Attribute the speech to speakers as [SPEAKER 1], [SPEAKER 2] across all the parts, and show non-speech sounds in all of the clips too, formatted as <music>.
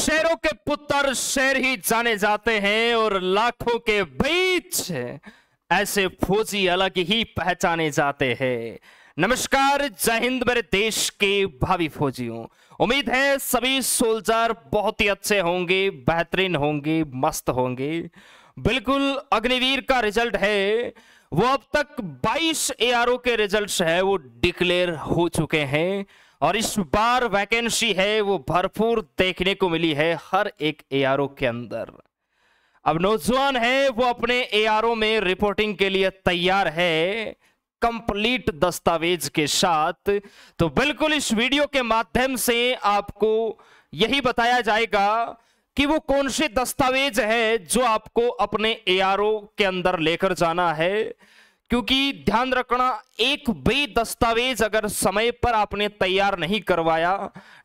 [SPEAKER 1] शेरों के पुत्र शेर ही जाने जाते हैं और लाखों के बीच ऐसे फौजी अलग ही पहचाने जाते हैं नमस्कार जय हिंद मेरे देश के भावी फौजियों उम्मीद है सभी सोल्जर बहुत ही अच्छे होंगे बेहतरीन होंगे मस्त होंगे बिल्कुल अग्निवीर का रिजल्ट है वो अब तक 22 एआरओ के रिजल्ट्स है वो डिक्लेयर हो चुके हैं और इस बार वैकेंसी है वो भरपूर देखने को मिली है हर एक एआरओ के अंदर अब नौजवान है वो अपने एआरओ में रिपोर्टिंग के लिए तैयार है कंप्लीट दस्तावेज के साथ तो बिल्कुल इस वीडियो के माध्यम से आपको यही बताया जाएगा कि वो कौन से दस्तावेज है जो आपको अपने एआरओ के अंदर लेकर जाना है क्योंकि ध्यान रखना एक भी दस्तावेज अगर समय पर आपने तैयार नहीं करवाया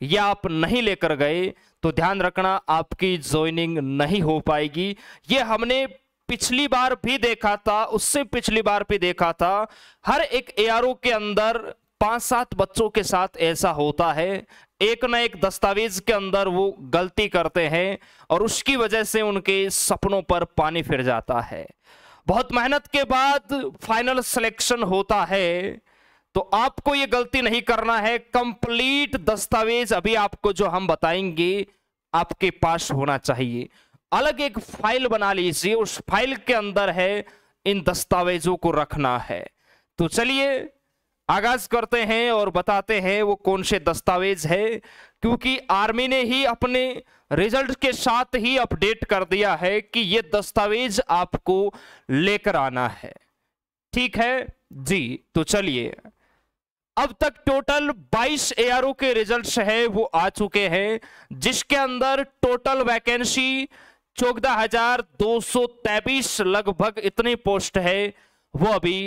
[SPEAKER 1] या आप नहीं लेकर गए तो ध्यान रखना आपकी ज्वाइनिंग नहीं हो पाएगी ये हमने पिछली बार भी देखा था उससे पिछली बार भी देखा था हर एक एआरओ के अंदर पांच सात बच्चों के साथ ऐसा होता है एक ना एक दस्तावेज के अंदर वो गलती करते हैं और उसकी वजह से उनके सपनों पर पानी फिर जाता है बहुत मेहनत के बाद फाइनल सिलेक्शन होता है तो आपको ये गलती नहीं करना है कंप्लीट दस्तावेज अभी आपको जो हम बताएंगे आपके पास होना चाहिए अलग एक फाइल बना लीजिए उस फाइल के अंदर है इन दस्तावेजों को रखना है तो चलिए आगाज करते हैं और बताते हैं वो कौन से दस्तावेज है क्योंकि आर्मी ने ही अपने रिजल्ट के साथ ही अपडेट कर दिया है कि ये दस्तावेज आपको लेकर आना है ठीक है जी तो चलिए अब तक टोटल 22 एआरओ के रिजल्ट्स है वो आ चुके हैं जिसके अंदर टोटल वैकेंसी चौदह हजार दो सौ तैबीस लगभग इतनी पोस्ट है वो अभी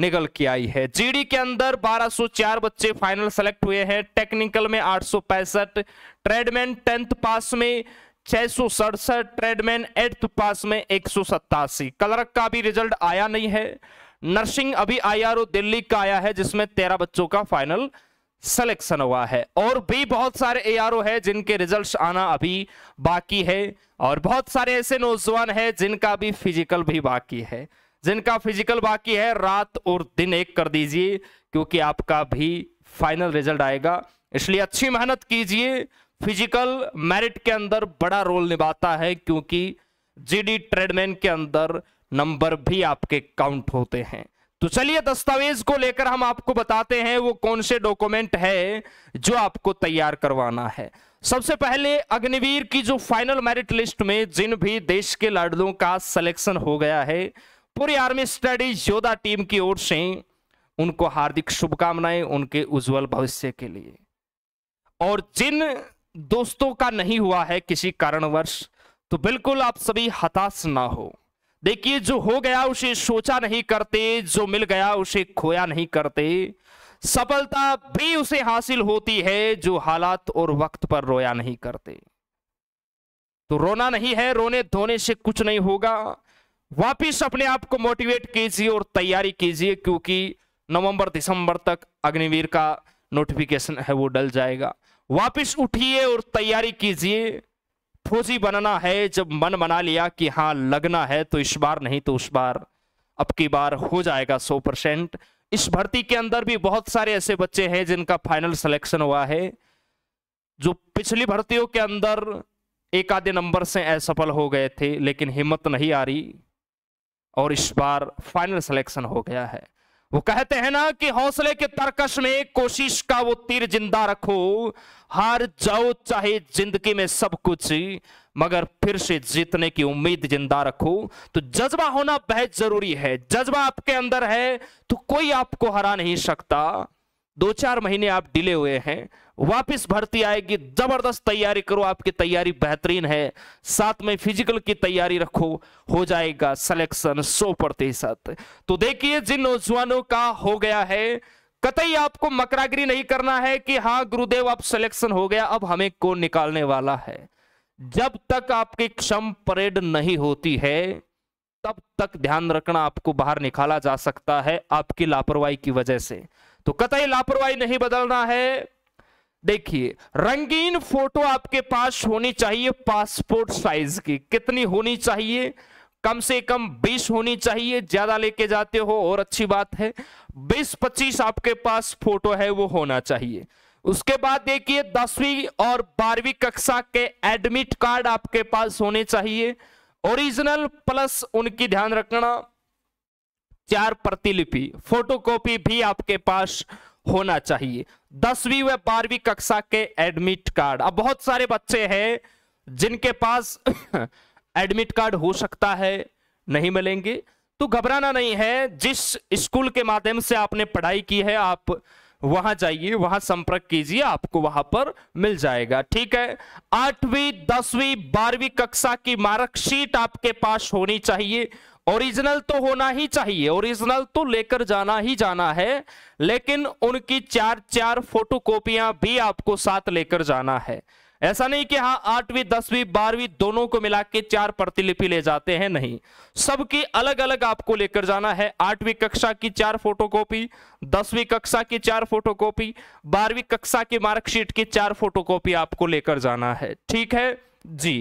[SPEAKER 1] निकल के आई है जीडी के अंदर 1204 बच्चे फाइनल सेलेक्ट हुए हैं टेक्निकल में आठ ट्रेडमैन टेंथ पास में छह सौ सड़सठ ट्रेडमैन एट्थ पास में एक सौ सतासी कलरक का भी रिजल्ट आया नहीं है नर्सिंग अभी आईआरओ दिल्ली का आया है जिसमें तेरह बच्चों का फाइनल सिलेक्शन हुआ है और भी बहुत सारे ए है जिनके रिजल्ट्स आना अभी बाकी है और बहुत सारे ऐसे नौजवान हैं जिनका भी फिजिकल भी बाकी है जिनका फिजिकल बाकी है रात और दिन एक कर दीजिए क्योंकि आपका भी फाइनल रिजल्ट आएगा इसलिए अच्छी मेहनत कीजिए फिजिकल मेरिट के अंदर बड़ा रोल निभाता है क्योंकि जीडी ट्रेडमैन के अंदर नंबर भी आपके काउंट होते हैं तो चलिए दस्तावेज को लेकर हम आपको बताते हैं वो कौन से डॉक्यूमेंट है जो आपको तैयार करवाना है सबसे पहले अग्निवीर की जो फाइनल मेरिट लिस्ट में जिन भी देश के लाडलों का सिलेक्शन हो गया है पूरी आर्मी स्टडी योदा टीम की ओर से उनको हार्दिक शुभकामनाएं उनके उज्जवल भविष्य के लिए और जिन दोस्तों का नहीं हुआ है किसी कारणवश तो बिल्कुल आप सभी हताश ना हो देखिए जो हो गया उसे सोचा नहीं करते जो मिल गया उसे खोया नहीं करते सफलता भी उसे हासिल होती है जो हालात और वक्त पर रोया नहीं करते तो रोना नहीं है रोने धोने से कुछ नहीं होगा वापिस अपने आप को मोटिवेट कीजिए और तैयारी कीजिए क्योंकि नवंबर दिसंबर तक अग्निवीर का नोटिफिकेशन है वो डल जाएगा वापिस उठिए और तैयारी कीजिए फौजी बनना है जब मन बना लिया कि हाँ लगना है तो इस बार नहीं तो उस बार अब की बार हो जाएगा सौ परसेंट इस भर्ती के अंदर भी बहुत सारे ऐसे बच्चे हैं जिनका फाइनल सिलेक्शन हुआ है जो पिछली भर्तियों के अंदर एक आधे नंबर से असफल हो गए थे लेकिन हिम्मत नहीं आ रही और इस बार फाइनल सिलेक्शन हो गया है वो कहते हैं ना कि हौसले के तरकश में कोशिश का वो तीर जिंदा रखो हार जाओ चाहे जिंदगी में सब कुछ मगर फिर से जीतने की उम्मीद जिंदा रखो तो जज्बा होना बहुत जरूरी है जज्बा आपके अंदर है तो कोई आपको हरा नहीं सकता दो चार महीने आप डिले हुए हैं वापस भर्ती आएगी जबरदस्त तैयारी करो आपकी तैयारी बेहतरीन है साथ में फिजिकल की तैयारी रखो हो जाएगा सिलेक्शन सौ प्रतिशत तो देखिए जिन नौजवानों का हो गया है कतई आपको मकरागिरी नहीं करना है कि हाँ गुरुदेव अब सिलेक्शन हो गया अब हमें कौन निकालने वाला है जब तक आपकी क्षम परेड नहीं होती है तब तक ध्यान रखना आपको बाहर निकाला जा सकता है आपकी लापरवाही की वजह से तो कतई लापरवाही नहीं बदलना है देखिए रंगीन फोटो आपके पास होनी चाहिए पासपोर्ट साइज की कितनी होनी चाहिए कम से कम 20 होनी चाहिए ज्यादा लेके जाते हो और अच्छी बात है 20-25 आपके पास फोटो है वो होना चाहिए उसके बाद देखिए दसवीं और बारहवीं कक्षा के एडमिट कार्ड आपके पास होने चाहिए ओरिजिनल प्लस उनकी ध्यान रखना चार प्रतिलिपि फोटोकॉपी भी आपके पास होना चाहिए दसवीं व बारहवीं कक्षा के एडमिट कार्ड अब बहुत सारे बच्चे हैं जिनके पास एडमिट <coughs> कार्ड हो सकता है नहीं मिलेंगे तो घबराना नहीं है जिस स्कूल के माध्यम से आपने पढ़ाई की है आप वहां जाइए वहां संपर्क कीजिए आपको वहां पर मिल जाएगा ठीक है आठवीं दसवीं बारहवीं कक्षा की मार्कशीट आपके पास होनी चाहिए ओरिजिनल तो होना ही चाहिए ओरिजिनल तो लेकर जाना ही जाना है लेकिन उनकी चार चार फोटो कॉपियां भी आपको साथ लेकर जाना है ऐसा नहीं कि हाँ आठवीं दसवीं बारहवीं दोनों को मिला के चार प्रतिलिपि ले जाते हैं नहीं सबकी अलग अलग आपको लेकर जाना है आठवीं कक्षा की चार फोटोकॉपी दसवीं कक्षा की चार फोटोकॉपी बारहवीं कक्षा की मार्कशीट की चार फोटोकॉपी आपको लेकर जाना है ठीक है जी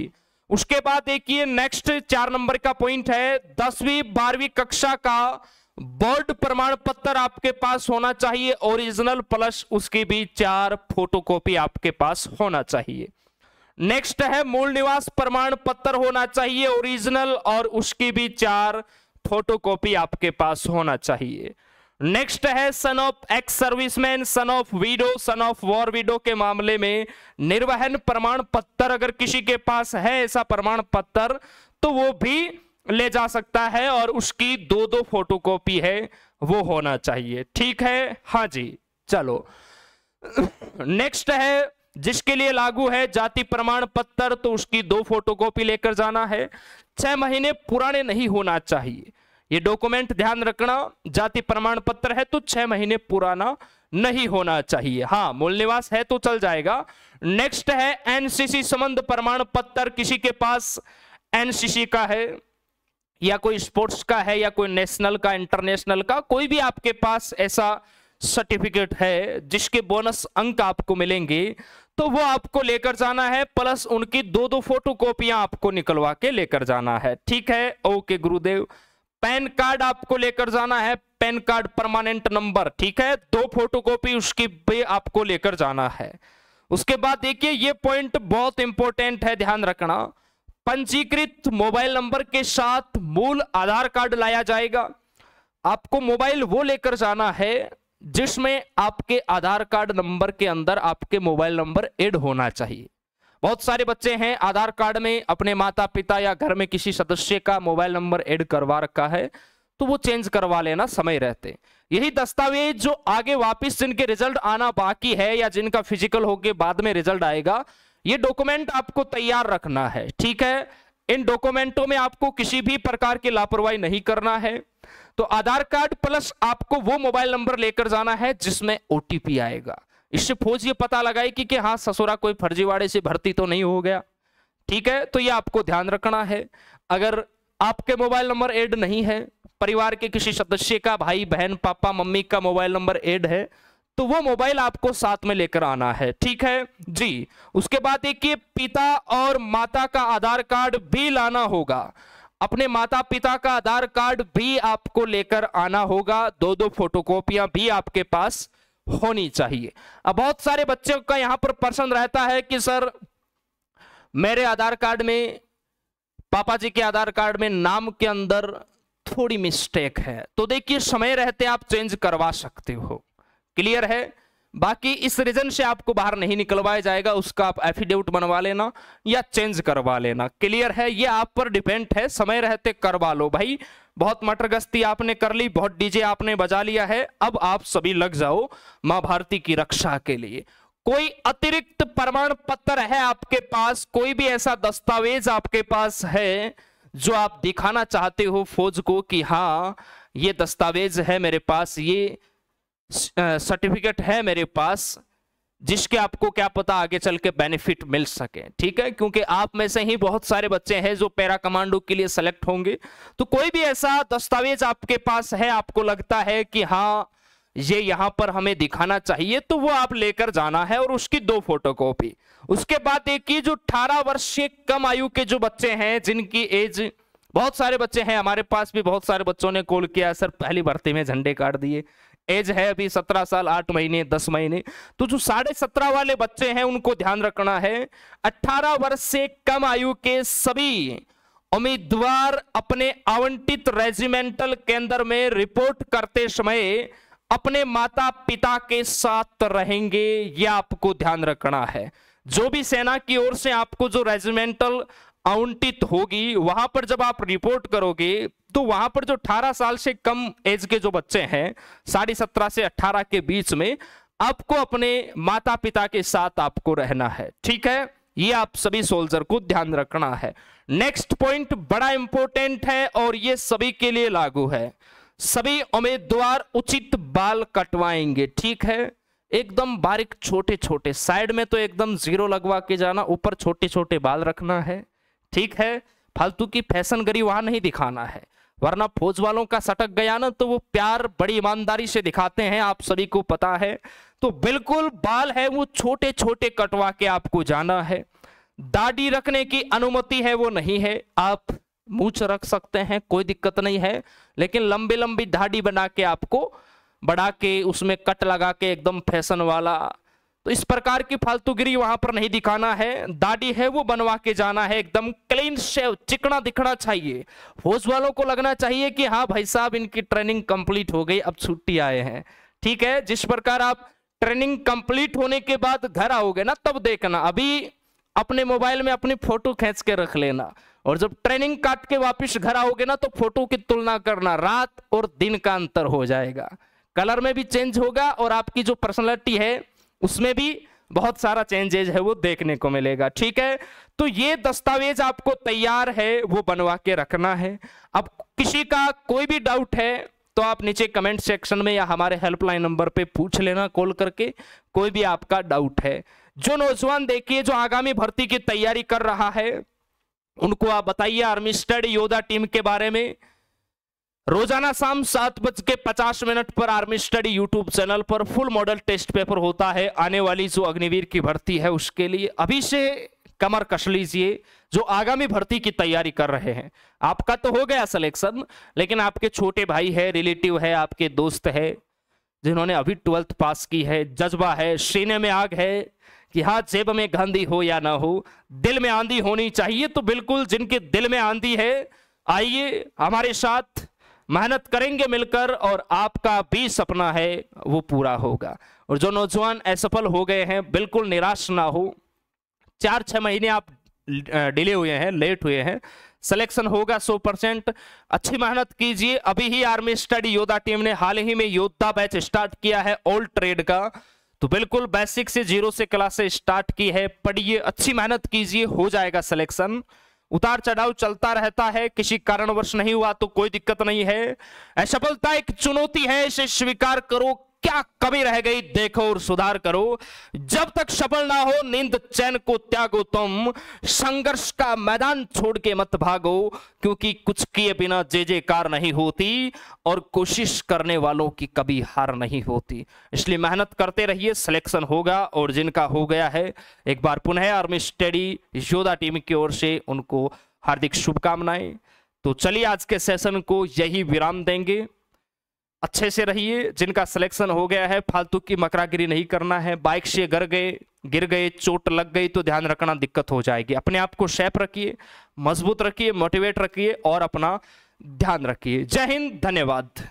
[SPEAKER 1] उसके बाद देखिए नेक्स्ट चार नंबर का पॉइंट है दसवीं बारहवीं कक्षा का बोर्ड प्रमाण पत्र आपके पास होना चाहिए ओरिजिनल प्लस उसकी भी चार फोटोकॉपी आपके पास होना चाहिए नेक्स्ट है मूल निवास प्रमाण पत्र होना चाहिए ओरिजिनल और उसकी भी चार फोटोकॉपी आपके पास होना चाहिए नेक्स्ट है son of ex serviceman son of widow son of war widow के मामले में निर्वहन प्रमाण पत्र अगर किसी के पास है ऐसा प्रमाण पत्र तो वो भी ले जा सकता है और उसकी दो दो फोटोकॉपी है वो होना चाहिए ठीक है हाँ जी चलो नेक्स्ट है जिसके लिए लागू है जाति प्रमाण पत्र तो उसकी दो फोटोकॉपी लेकर जाना है छह महीने पुराने नहीं होना चाहिए ये डॉक्यूमेंट ध्यान रखना जाति प्रमाण पत्र है तो छह महीने पुराना नहीं होना चाहिए हाँ मूल निवास है तो चल जाएगा नेक्स्ट है एनसीसी संबंध प्रमाण पत्र किसी के पास एनसीसी का है या कोई स्पोर्ट्स का है या कोई नेशनल का इंटरनेशनल का कोई भी आपके पास ऐसा सर्टिफिकेट है जिसके बोनस अंक आपको मिलेंगे तो वो आपको लेकर जाना है प्लस उनकी दो दो फोटो कॉपियां आपको निकलवा के लेकर जाना है ठीक है ओके गुरुदेव पैन कार्ड आपको लेकर जाना है पैन कार्ड परमानेंट नंबर ठीक है दो फोटोकॉपी उसकी भी आपको लेकर जाना है उसके बाद देखिए ये पॉइंट बहुत इंपॉर्टेंट है ध्यान रखना पंजीकृत मोबाइल नंबर के साथ मूल आधार कार्ड लाया जाएगा आपको मोबाइल वो लेकर जाना है जिसमें आपके आधार कार्ड नंबर के अंदर आपके मोबाइल नंबर एड होना चाहिए बहुत सारे बच्चे हैं आधार कार्ड में अपने माता पिता या घर में किसी सदस्य का मोबाइल नंबर एड करवा रखा है तो वो चेंज करवा लेना समय रहते यही दस्तावेज जो आगे वापस जिनके रिजल्ट आना बाकी है या जिनका फिजिकल होके बाद में रिजल्ट आएगा ये डॉक्यूमेंट आपको तैयार रखना है ठीक है इन डॉक्यूमेंटों में आपको किसी भी प्रकार की लापरवाही नहीं करना है तो आधार कार्ड प्लस आपको वो मोबाइल नंबर लेकर जाना है जिसमें ओटीपी आएगा इससे फौज ये पता लगाई कि हाँ ससुरा कोई फर्जीवाड़े से भर्ती तो नहीं हो गया ठीक है तो ये आपको ध्यान रखना है अगर आपके मोबाइल नंबर ऐड नहीं है परिवार के किसी सदस्य का भाई बहन पापा मम्मी का मोबाइल नंबर ऐड है तो वो मोबाइल आपको साथ में लेकर आना है ठीक है जी उसके बाद देखिए पिता और माता का आधार कार्ड भी लाना होगा अपने माता पिता का आधार कार्ड भी आपको लेकर आना होगा दो दो फोटोकॉपियां भी आपके पास होनी चाहिए अब बहुत सारे बच्चों का यहां पर प्रश्न रहता है कि सर मेरे आधार कार्ड में पापा जी के आधार कार्ड में नाम के अंदर थोड़ी मिस्टेक है तो देखिए समय रहते आप चेंज करवा सकते हो क्लियर है बाकी इस रीजन से आपको बाहर नहीं निकलवाया जाएगा उसका आप एफिडेविट बनवा लेना या चेंज करवा लेना क्लियर है ये आप पर डिपेंड है समय रहते करवा लो भाई बहुत मटर गस्ती आपने कर ली बहुत डीजे आपने बजा लिया है अब आप सभी लग जाओ मां भारती की रक्षा के लिए कोई अतिरिक्त प्रमाण पत्र है आपके पास कोई भी ऐसा दस्तावेज आपके पास है जो आप दिखाना चाहते हो फौज को कि हाँ ये दस्तावेज है मेरे पास ये सर्टिफिकेट है मेरे पास जिसके आपको क्या पता आगे चल के बेनिफिट मिल सके ठीक है क्योंकि आप में से ही बहुत सारे बच्चे हैं जो पैरा कमांडो के लिए सेलेक्ट होंगे तो कोई भी ऐसा दस्तावेज आपके पास है आपको लगता है कि हाँ ये यहाँ पर हमें दिखाना चाहिए तो वो आप लेकर जाना है और उसकी दो फोटोकॉपी उसके बाद एक ही जो अठारह वर्ष से कम आयु के जो बच्चे हैं जिनकी एज बहुत सारे बच्चे हैं हमारे पास भी बहुत सारे बच्चों ने कॉल किया सर पहली भर्ती में झंडे काट दिए एज है अभी सत्रह साल आठ महीने दस महीने तो जो साढ़े सत्रह वाले बच्चे हैं उनको ध्यान रखना है अठारह वर्ष से कम आयु के सभी उम्मीदवार अपने आवंटित रेजिमेंटल केंद्र में रिपोर्ट करते समय अपने माता पिता के साथ रहेंगे यह आपको ध्यान रखना है जो भी सेना की ओर से आपको जो रेजिमेंटल आवंटित होगी वहां पर जब आप रिपोर्ट करोगे तो वहां पर जो 18 साल से कम एज के जो बच्चे हैं साढ़े सत्रह से 18 के बीच में आपको अपने माता पिता के साथ आपको रहना है ठीक है ये आप सभी सोल्जर को ध्यान रखना है नेक्स्ट पॉइंट बड़ा इंपॉर्टेंट है और ये सभी के लिए लागू है सभी उम्मीदवार उचित बाल कटवाएंगे ठीक है एकदम बारीक छोटे छोटे साइड में तो एकदम जीरो लगवा के जाना ऊपर छोटे छोटे बाल रखना है ठीक है फालतू की फैशन गरी वहां नहीं दिखाना है वरना फौज वालों का सटक गया ना तो वो प्यार बड़ी ईमानदारी से दिखाते हैं आप सभी को पता है तो बिल्कुल बाल है वो छोटे छोटे कटवा के आपको जाना है दाढ़ी रखने की अनुमति है वो नहीं है आप मूछ रख सकते हैं कोई दिक्कत नहीं है लेकिन लंबी लंबी दाढ़ी बना के आपको बढ़ा के उसमें कट लगा के एकदम फैशन वाला तो इस प्रकार की फालतूगिरी वहां पर नहीं दिखाना है दाढ़ी है वो बनवा के जाना है एकदम क्लीन शेव चिकना दिखना चाहिए होश वालों को लगना चाहिए कि हाँ भाई साहब इनकी ट्रेनिंग कंप्लीट हो गई अब छुट्टी आए हैं ठीक है जिस प्रकार आप ट्रेनिंग कंप्लीट होने के बाद घर आओगे ना तब देखना अभी अपने मोबाइल में अपनी फोटो खींच के रख लेना और जब ट्रेनिंग काट के वापिस घर आओगे ना तो फोटो की तुलना करना रात और दिन का अंतर हो जाएगा कलर में भी चेंज होगा और आपकी जो पर्सनैलिटी है उसमें भी बहुत सारा चेंजेज है वो देखने को मिलेगा ठीक है तो ये दस्तावेज आपको तैयार है वो बनवा के रखना है अब किसी का कोई भी डाउट है तो आप नीचे कमेंट सेक्शन में या हमारे हेल्पलाइन नंबर पे पूछ लेना कॉल करके कोई भी आपका डाउट है जो नौजवान देखिए जो आगामी भर्ती की तैयारी कर रहा है उनको आप बताइए आर्मी स्टडी योदा टीम के बारे में रोजाना शाम सात बज के पचास मिनट पर आर्मी स्टडी यूट्यूब चैनल पर फुल मॉडल टेस्ट पेपर होता है आने वाली जो अग्निवीर की भर्ती है उसके लिए अभी से कमर कस लीजिए जो आगामी भर्ती की तैयारी कर रहे हैं आपका तो हो गया सिलेक्शन लेकिन आपके छोटे भाई है रिलेटिव है आपके दोस्त है जिन्होंने अभी ट्वेल्थ पास की है जज्बा है सीने में आग है कि हाँ जेब में गांधी हो या ना हो दिल में आंधी होनी चाहिए तो बिल्कुल जिनके दिल में आंधी है आइए हमारे साथ मेहनत करेंगे मिलकर और आपका भी सपना है वो पूरा होगा और जो नौजवान असफल हो गए हैं बिल्कुल निराश ना हो चार छः महीने आप डिले हुए हैं लेट हुए हैं सिलेक्शन होगा 100 परसेंट अच्छी मेहनत कीजिए अभी ही आर्मी स्टडी योद्धा टीम ने हाल ही में योद्धा बैच स्टार्ट किया है ओल्ड ट्रेड का तो बिल्कुल बेसिक से जीरो से क्लास से स्टार्ट की है पढ़िए अच्छी मेहनत कीजिए हो जाएगा सिलेक्शन उतार चढ़ाव चलता रहता है किसी कारणवश नहीं हुआ तो कोई दिक्कत नहीं है असफलता एक चुनौती है इसे स्वीकार करो क्या कमी रह गई देखो और सुधार करो जब तक सफल ना हो नींद चैन को त्यागो तुम संघर्ष का मैदान छोड़ के मत भागो क्योंकि कुछ किए बिना जे जे कार नहीं होती और कोशिश करने वालों की कभी हार नहीं होती इसलिए मेहनत करते रहिए सिलेक्शन होगा और जिनका हो गया है एक बार पुनः आर्मी स्टडी योदा टीम की ओर से उनको हार्दिक शुभकामनाएं तो चलिए आज के सेशन को यही विराम देंगे अच्छे से रहिए जिनका सिलेक्शन हो गया है फालतू की मकरागिरी नहीं करना है बाइक से गिर गए गिर गए चोट लग गई तो ध्यान रखना दिक्कत हो जाएगी अपने आप को शैप रखिए मजबूत रखिए मोटिवेट रखिए और अपना ध्यान रखिए जय हिंद धन्यवाद